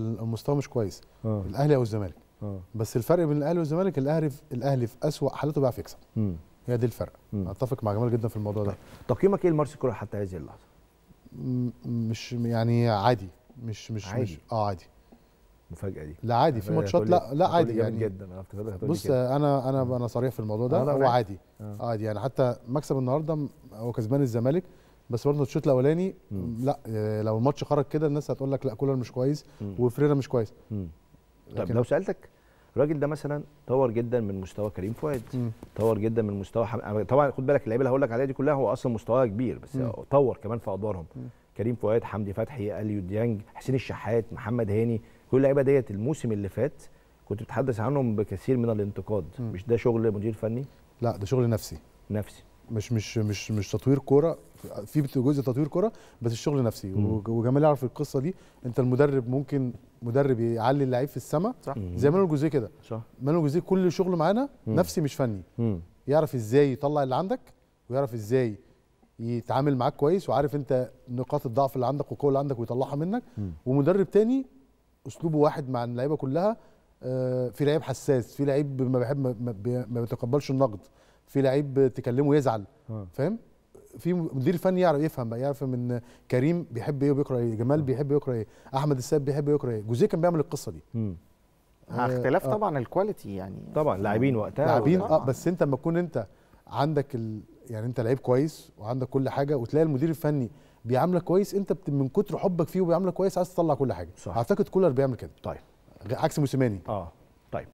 المستوى مش كويس آه. الاهلي او الزمالك آه. بس الفرق بين الاهلي والزمالك الاهلي في الاهلي في اسوء حالته بيعرف يكسب هي دي الفرق مم. اتفق مع جمال جدا في الموضوع ده طيب، تقييمك ايه لمارسي الكوره حتى هذه اللحظه مش يعني عادي مش مش عادي. مش اه عادي المفاجاه دي لا عادي في ماتشات لا لا عادي يعني جدا بص انا انا انا صريح في الموضوع ده هو عادي آه. عادي يعني حتى مكسب النهارده هو كسبان الزمالك بس برضه الشوط الاولاني لا آه، لو الماتش خرج كده الناس هتقول لك لا كولر مش كويس وفريرا مش كويس طب لو سالتك الراجل ده مثلا طور جدا من مستوى كريم فؤاد طور جدا من مستوى حم... طبعا خد بالك اللعيبه اللي هقول لك عليها دي كلها هو اصلا مستواها كبير بس مم. طور كمان في ادوارهم كريم فؤاد حمدي فتحي اليو ديانج حسين الشحات محمد هاني كل اللعيبه ديت الموسم اللي فات كنت بتحدث عنهم بكثير من الانتقاد مم. مش ده شغل مدير فني لا ده شغل نفسي نفسي مش مش مش مش تطوير كوره في جزء تطوير كوره بس الشغل نفسي مم. وجمال يعرف القصه دي انت المدرب ممكن مدرب يعلي اللعيب في السماء صح زي مانو جوزيه كده صح مانويل جوزيه كل شغله معانا نفسي مش فني مم. يعرف ازاي يطلع اللي عندك ويعرف ازاي يتعامل معاك كويس وعارف انت نقاط الضعف اللي عندك والقوه اللي عندك ويطلعها منك مم. ومدرب تاني اسلوبه واحد مع اللعيبه كلها آه، في لعيب حساس في لعيب ما بيحب ما بيتقبلش النقد في لعيب تكلمه يزعل آه. فاهم في مدير فني يعرف يفهم بقى يعرف ان كريم بيحب ايه وبيكره ايه جمال آه. بيحب يكره ايه احمد السيد بيحب يكره ايه جوزيه كان بيعمل القصه دي آه، اختلاف طبعا الكواليتي يعني طبعا لاعبين وقتها لاعبين اه بس انت لما تكون انت عندك ال... يعني انت لعيب كويس وعندك كل حاجه وتلاقي المدير الفني بيعاملك كويس انت من كتر حبك فيه وبيعاملك كويس عايز تطلع كل حاجه صح. اعتقد كولر بيعمل كده طيب عكس موسيماني اه